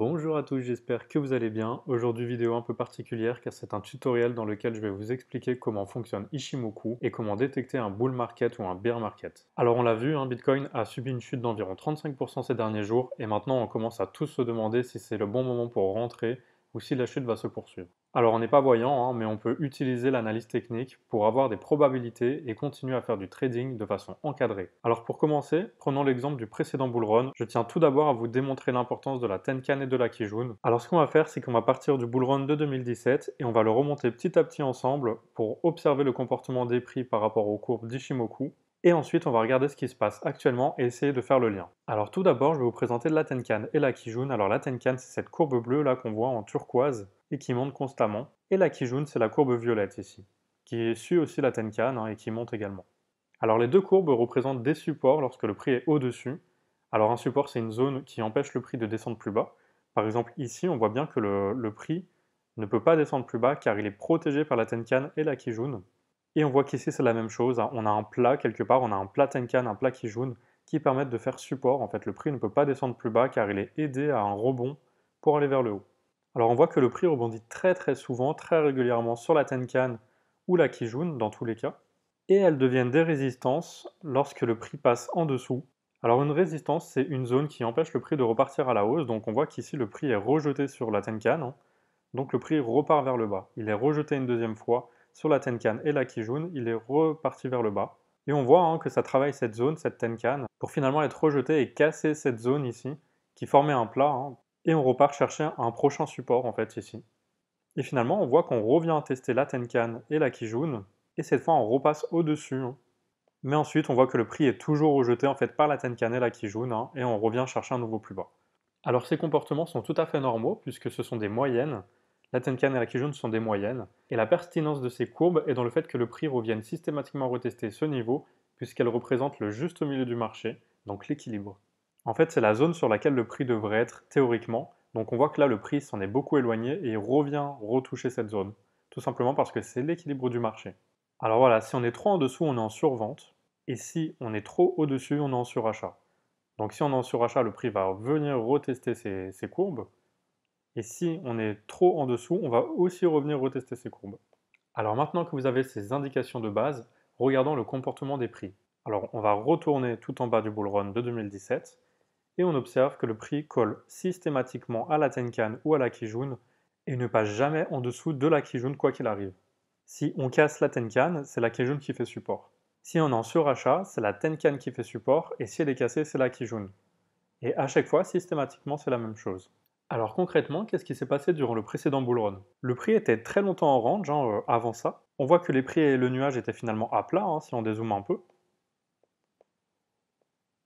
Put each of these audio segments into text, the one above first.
Bonjour à tous, j'espère que vous allez bien. Aujourd'hui vidéo un peu particulière car c'est un tutoriel dans lequel je vais vous expliquer comment fonctionne Ishimoku et comment détecter un bull market ou un bear market. Alors on l'a vu, hein, Bitcoin a subi une chute d'environ 35% ces derniers jours et maintenant on commence à tous se demander si c'est le bon moment pour rentrer ou si la chute va se poursuivre. Alors on n'est pas voyant, hein, mais on peut utiliser l'analyse technique pour avoir des probabilités et continuer à faire du trading de façon encadrée. Alors pour commencer, prenons l'exemple du précédent bull run. Je tiens tout d'abord à vous démontrer l'importance de la Tenkan et de la Kijun. Alors ce qu'on va faire, c'est qu'on va partir du bull run de 2017 et on va le remonter petit à petit ensemble pour observer le comportement des prix par rapport aux courbes d'Ishimoku et ensuite on va regarder ce qui se passe actuellement et essayer de faire le lien. Alors tout d'abord, je vais vous présenter la Tenkan et la Kijun. Alors la Tenkan, c'est cette courbe bleue là qu'on voit en turquoise et qui monte constamment, et la Kijun, c'est la courbe violette ici, qui suit aussi la Tenkan hein, et qui monte également. Alors les deux courbes représentent des supports lorsque le prix est au-dessus. Alors un support, c'est une zone qui empêche le prix de descendre plus bas. Par exemple ici, on voit bien que le, le prix ne peut pas descendre plus bas car il est protégé par la Tenkan et la Kijun. Et on voit qu'ici, c'est la même chose. Hein. On a un plat quelque part, on a un plat Tenkan, un plat Kijun, qui permettent de faire support. En fait, le prix ne peut pas descendre plus bas car il est aidé à un rebond pour aller vers le haut. Alors on voit que le prix rebondit très très souvent, très régulièrement sur la Tenkan ou la Kijun dans tous les cas. Et elles deviennent des résistances lorsque le prix passe en dessous. Alors une résistance, c'est une zone qui empêche le prix de repartir à la hausse. Donc on voit qu'ici le prix est rejeté sur la Tenkan. Hein. Donc le prix repart vers le bas. Il est rejeté une deuxième fois sur la Tenkan et la Kijun, il est reparti vers le bas. Et on voit hein, que ça travaille cette zone, cette Tenkan, pour finalement être rejeté et casser cette zone ici, qui formait un plat. Hein. Et on repart chercher un prochain support en fait ici. Et finalement, on voit qu'on revient tester la Tenkan et la Kijun, et cette fois on repasse au-dessus. Hein. Mais ensuite, on voit que le prix est toujours rejeté en fait par la Tenkan et la Kijun, et on revient chercher un nouveau plus bas. Alors ces comportements sont tout à fait normaux, puisque ce sont des moyennes, la Tenkan et la Kijun sont des moyennes, et la pertinence de ces courbes est dans le fait que le prix revienne systématiquement retester ce niveau, puisqu'elle représente le juste milieu du marché, donc l'équilibre. En fait, c'est la zone sur laquelle le prix devrait être théoriquement, donc on voit que là le prix s'en est beaucoup éloigné et il revient retoucher cette zone, tout simplement parce que c'est l'équilibre du marché. Alors voilà, si on est trop en dessous, on est en survente, et si on est trop au-dessus, on est en surachat. Donc si on est en surachat, le prix va venir retester ces courbes, et si on est trop en dessous, on va aussi revenir retester ces courbes. Alors maintenant que vous avez ces indications de base, regardons le comportement des prix. Alors on va retourner tout en bas du bull run de 2017 et on observe que le prix colle systématiquement à la Tenkan ou à la Kijun et ne passe jamais en dessous de la Kijun quoi qu'il arrive. Si on casse la Tenkan, c'est la Kijun qui fait support. Si on est en surachat, c'est la Tenkan qui fait support et si elle est cassée, c'est la Kijun. Et à chaque fois, systématiquement, c'est la même chose. Alors concrètement, qu'est-ce qui s'est passé durant le précédent bull run Le prix était très longtemps en range euh, avant ça. On voit que les prix et le nuage étaient finalement à plat hein, si on dézoome un peu.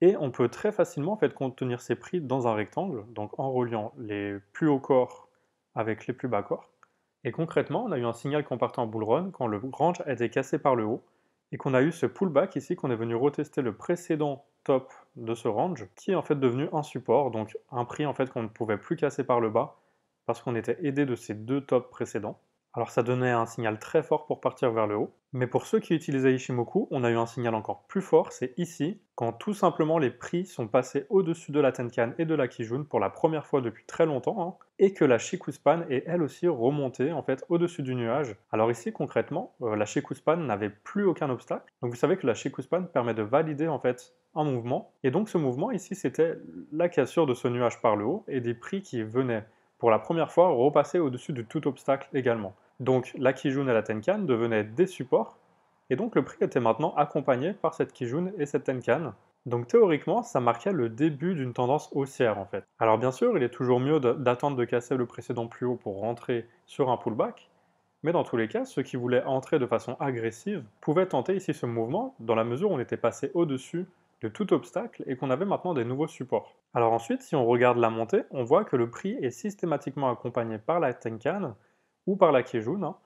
Et on peut très facilement en fait, contenir ces prix dans un rectangle, donc en reliant les plus hauts corps avec les plus bas corps. Et concrètement, on a eu un signal qu'on partait en bull run quand le range a été cassé par le haut et qu'on a eu ce pullback ici qu'on est venu retester le précédent top de ce range qui est en fait devenu un support, donc un prix en fait qu'on ne pouvait plus casser par le bas parce qu'on était aidé de ces deux tops précédents. Alors ça donnait un signal très fort pour partir vers le haut. Mais pour ceux qui utilisaient Ishimoku, on a eu un signal encore plus fort, c'est ici, quand tout simplement les prix sont passés au-dessus de la Tenkan et de la Kijun pour la première fois depuis très longtemps, hein, et que la Shikuspan est elle aussi remontée en fait au-dessus du nuage. Alors ici concrètement, euh, la Shikuspan n'avait plus aucun obstacle. Donc vous savez que la Shikuspan permet de valider en fait un mouvement, et donc ce mouvement ici c'était la cassure de ce nuage par le haut et des prix qui venaient pour la première fois repasser au-dessus de tout obstacle également. Donc la Kijun et la Tenkan devenaient des supports, et donc le prix était maintenant accompagné par cette Kijun et cette Tenkan. Donc théoriquement, ça marquait le début d'une tendance haussière en fait. Alors bien sûr, il est toujours mieux d'attendre de casser le précédent plus haut pour rentrer sur un pullback, mais dans tous les cas, ceux qui voulaient entrer de façon agressive pouvaient tenter ici ce mouvement, dans la mesure où on était passé au-dessus de tout obstacle et qu'on avait maintenant des nouveaux supports. Alors ensuite, si on regarde la montée, on voit que le prix est systématiquement accompagné par la Tenkan ou par la Kijun, hein,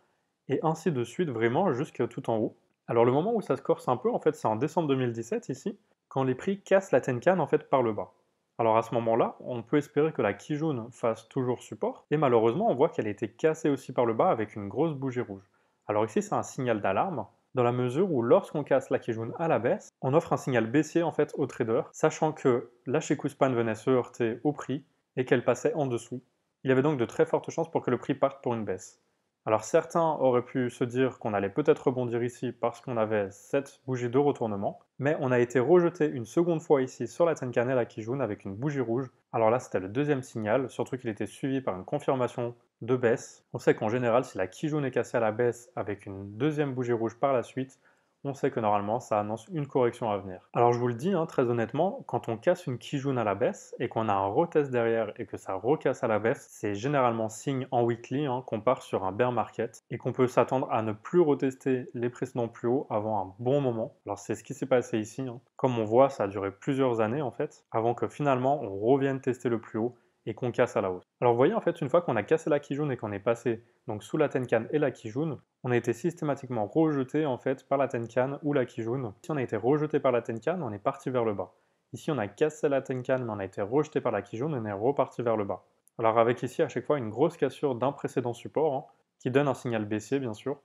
et ainsi de suite vraiment jusqu'à tout en haut. Alors le moment où ça se corse un peu, en fait, c'est en décembre 2017 ici, quand les prix cassent la Tenkan en fait par le bas. Alors à ce moment-là, on peut espérer que la Kijun fasse toujours support, et malheureusement on voit qu'elle a été cassée aussi par le bas avec une grosse bougie rouge. Alors ici c'est un signal d'alarme, dans la mesure où lorsqu'on casse la jaune à la baisse, on offre un signal baissier en fait au trader, sachant que la span venait se heurter au prix et qu'elle passait en dessous. Il y avait donc de très fortes chances pour que le prix parte pour une baisse. Alors certains auraient pu se dire qu'on allait peut-être rebondir ici parce qu'on avait cette bougie de retournement, mais on a été rejeté une seconde fois ici sur la Tenkanel à Kijun avec une bougie rouge. Alors là c'était le deuxième signal, surtout qu'il était suivi par une confirmation de baisse. On sait qu'en général si la Kijun est cassée à la baisse avec une deuxième bougie rouge par la suite, on sait que normalement ça annonce une correction à venir. Alors je vous le dis hein, très honnêtement, quand on casse une Kijun à la baisse et qu'on a un retest derrière et que ça recasse à la baisse, c'est généralement signe en weekly hein, qu'on part sur un bear market et qu'on peut s'attendre à ne plus retester les précédents plus hauts avant un bon moment. Alors c'est ce qui s'est passé ici. Hein. Comme on voit, ça a duré plusieurs années en fait, avant que finalement on revienne tester le plus haut et qu'on casse à la hausse. Alors vous voyez en fait une fois qu'on a cassé la Kijun et qu'on est passé donc sous la Tenkan et la Kijun, on a été systématiquement rejeté en fait par la Tenkan ou la Kijun. Si on a été rejeté par la Tenkan, on est parti vers le bas. Ici on a cassé la Tenkan mais on a été rejeté par la Kijun et on est reparti vers le bas. Alors avec ici à chaque fois une grosse cassure d'un précédent support hein, qui donne un signal baissier bien sûr.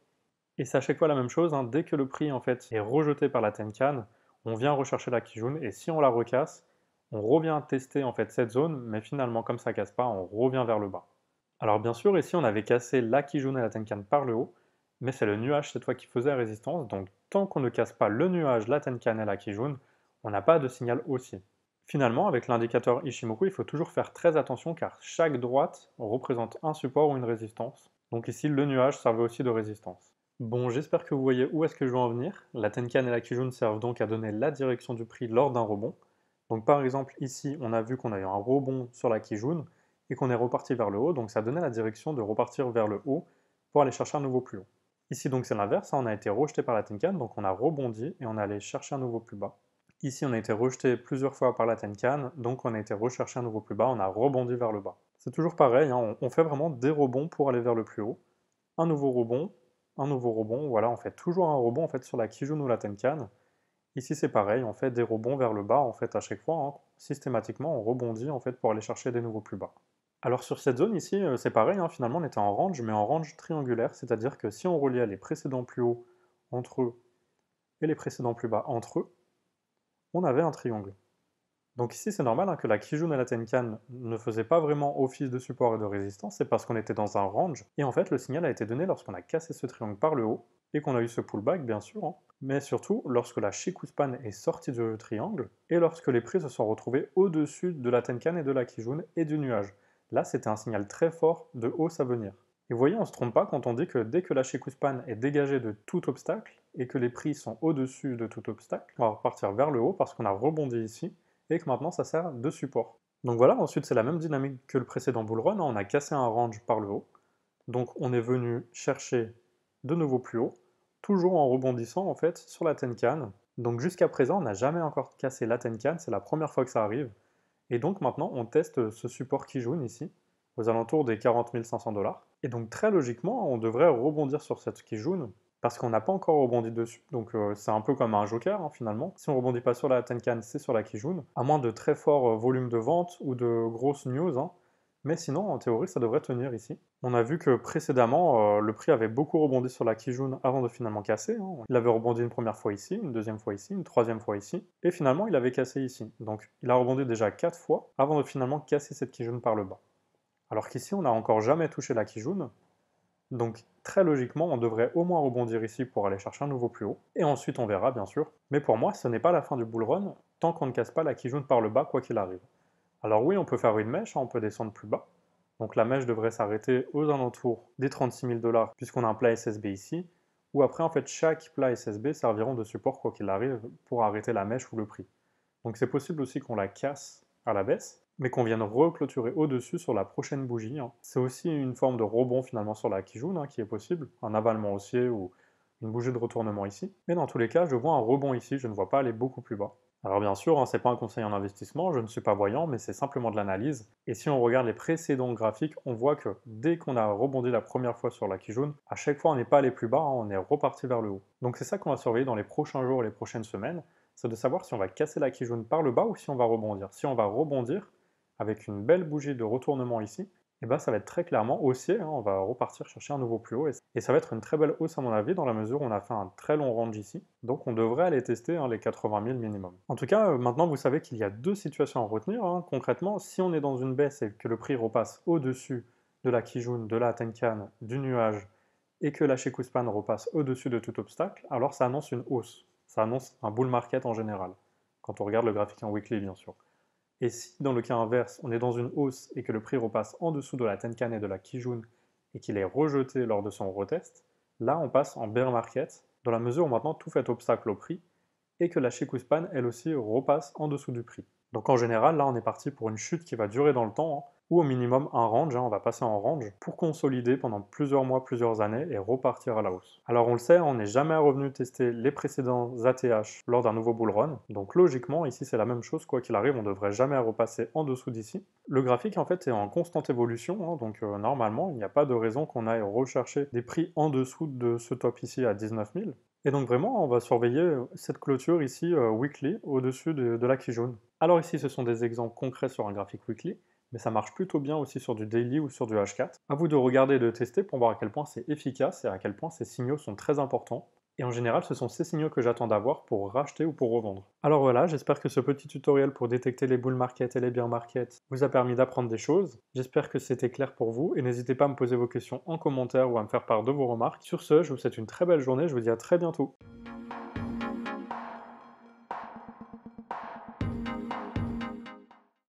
Et c'est à chaque fois la même chose, hein, dès que le prix en fait est rejeté par la Tenkan, on vient rechercher la Kijun et si on la recasse, on revient tester en fait cette zone, mais finalement comme ça casse pas, on revient vers le bas. Alors bien sûr ici on avait cassé la Kijun et la Tenkan par le haut, mais c'est le nuage cette fois qui faisait la résistance, donc tant qu'on ne casse pas le nuage, la Tenkan et la Kijun, on n'a pas de signal haussier. Finalement, avec l'indicateur Ishimoku, il faut toujours faire très attention car chaque droite représente un support ou une résistance. Donc ici, le nuage servait aussi de résistance. Bon, j'espère que vous voyez où est-ce que je veux en venir. La Tenkan et la Kijun servent donc à donner la direction du prix lors d'un rebond. Donc par exemple ici, on a vu qu'on a eu un rebond sur la Kijun et qu'on est reparti vers le haut, donc ça donnait la direction de repartir vers le haut pour aller chercher un nouveau plus haut. Ici donc c'est l'inverse, hein. on a été rejeté par la Tenkan, donc on a rebondi et on est allé chercher un nouveau plus bas. Ici on a été rejeté plusieurs fois par la Tenkan, donc on a été recherché un nouveau plus bas, on a rebondi vers le bas. C'est toujours pareil, hein. on fait vraiment des rebonds pour aller vers le plus haut. Un nouveau rebond, un nouveau rebond, voilà on fait toujours un rebond en fait sur la Kijun ou la Tenkan, Ici, c'est pareil, on fait des rebonds vers le bas en fait à chaque fois. Hein. Systématiquement, on rebondit en fait pour aller chercher des nouveaux plus bas. Alors sur cette zone ici, euh, c'est pareil, hein, finalement on était en range, mais en range triangulaire, c'est-à-dire que si on reliait les précédents plus hauts entre eux et les précédents plus bas entre eux, on avait un triangle. Donc ici, c'est normal hein, que la Kijun et la Tenkan ne faisaient pas vraiment office de support et de résistance, c'est parce qu'on était dans un range, et en fait, le signal a été donné lorsqu'on a cassé ce triangle par le haut, et qu'on a eu ce pullback, bien sûr, mais surtout lorsque la Shikuspan est sortie du triangle et lorsque les prix se sont retrouvés au-dessus de la Tenkan et de la Kijun et du nuage. Là, c'était un signal très fort de hausse à venir. Et vous voyez, on ne se trompe pas quand on dit que dès que la Shikuspan est dégagée de tout obstacle et que les prix sont au-dessus de tout obstacle, on va repartir vers le haut parce qu'on a rebondi ici et que maintenant ça sert de support. Donc voilà, ensuite c'est la même dynamique que le précédent bull run, hein. on a cassé un range par le haut, donc on est venu chercher de nouveau plus haut, toujours en rebondissant en fait sur la Tenkan. Donc jusqu'à présent, on n'a jamais encore cassé la Tenkan, c'est la première fois que ça arrive. Et donc maintenant, on teste ce support Kijun ici, aux alentours des 40 500 dollars. Et donc très logiquement, on devrait rebondir sur cette Kijun, parce qu'on n'a pas encore rebondi dessus. Donc euh, c'est un peu comme un joker hein, finalement. Si on rebondit pas sur la Tenkan, c'est sur la Kijun, à moins de très forts euh, volumes de vente ou de grosses news. Hein. Mais sinon, en théorie, ça devrait tenir ici. On a vu que précédemment, euh, le prix avait beaucoup rebondi sur la Kijun avant de finalement casser. Hein. Il avait rebondi une première fois ici, une deuxième fois ici, une troisième fois ici, et finalement, il avait cassé ici. Donc, il a rebondi déjà quatre fois avant de finalement casser cette Kijun par le bas. Alors qu'ici, on n'a encore jamais touché la Kijun, donc très logiquement, on devrait au moins rebondir ici pour aller chercher un nouveau plus haut, et ensuite on verra bien sûr. Mais pour moi, ce n'est pas la fin du bull run tant qu'on ne casse pas la Kijun par le bas quoi qu'il arrive. Alors oui, on peut faire une mèche, hein, on peut descendre plus bas. Donc la mèche devrait s'arrêter aux alentours des 36 000 dollars puisqu'on a un plat SSB ici. Ou après, en fait, chaque plat SSB serviront de support quoi qu'il arrive pour arrêter la mèche ou le prix. Donc c'est possible aussi qu'on la casse à la baisse, mais qu'on vienne reclôturer au-dessus sur la prochaine bougie. Hein. C'est aussi une forme de rebond finalement sur la Kijun hein, qui est possible, un avalement haussier ou une bougie de retournement ici. Mais dans tous les cas, je vois un rebond ici, je ne vois pas aller beaucoup plus bas. Alors bien sûr, hein, ce n'est pas un conseil en investissement, je ne suis pas voyant, mais c'est simplement de l'analyse. Et si on regarde les précédents graphiques, on voit que dès qu'on a rebondi la première fois sur la qui jaune, à chaque fois on n'est pas allé plus bas, hein, on est reparti vers le haut. Donc c'est ça qu'on va surveiller dans les prochains jours et les prochaines semaines, c'est de savoir si on va casser la qui jaune par le bas ou si on va rebondir. Si on va rebondir avec une belle bougie de retournement ici, et eh bien ça va être très clairement haussier. Hein. on va repartir chercher un nouveau plus haut. Et, ça va être une très belle hausse à mon avis, dans la mesure où on a fait un très long range ici. Donc on devrait aller tester hein, les 80 000 minimum. En tout cas, euh, maintenant vous savez qu'il y a deux situations à retenir. Hein. Concrètement, si on est dans une baisse et que le prix repasse au-dessus de la Kijun, de la Tenkan, du nuage, et que la Shikuspan repasse au-dessus de tout obstacle, alors ça annonce une hausse. Ça annonce un bull market en général, quand on regarde le graphique en weekly bien sûr. Et si, dans le cas inverse, on est dans une hausse et que le prix repasse en dessous de la Tenkan et de la Kijun et qu'il est rejeté lors de son retest, là on passe en bear market, dans la mesure où maintenant tout fait obstacle au prix et que la Shikuspan elle aussi repasse en dessous du prix. Donc en général, là on est parti pour une chute qui va durer dans le temps, hein ou au minimum un range, hein, on va passer en range, pour consolider pendant plusieurs mois, plusieurs années et repartir à la hausse. Alors on le sait, on n'est jamais revenu tester les précédents ATH lors d'un nouveau bull run, donc logiquement ici c'est la même chose, quoi qu'il arrive, on ne devrait jamais repasser en dessous d'ici. Le graphique en fait est en constante évolution, hein, donc euh, normalement il n'y a pas de raison qu'on aille rechercher des prix en dessous de ce top ici à 19 000. Et donc vraiment, on va surveiller euh, cette clôture ici euh, weekly au-dessus de, la la jaune. Alors ici, ce sont des exemples concrets sur un graphique weekly mais ça marche plutôt bien aussi sur du daily ou sur du H4. À vous de regarder et de tester pour voir à quel point c'est efficace et à quel point ces signaux sont très importants. Et en général, ce sont ces signaux que j'attends d'avoir pour racheter ou pour revendre. Alors voilà, j'espère que ce petit tutoriel pour détecter les bull market et les bear market vous a permis d'apprendre des choses. J'espère que c'était clair pour vous et n'hésitez pas à me poser vos questions en commentaire ou à me faire part de vos remarques. Sur ce, je vous souhaite une très belle journée, je vous dis à très bientôt.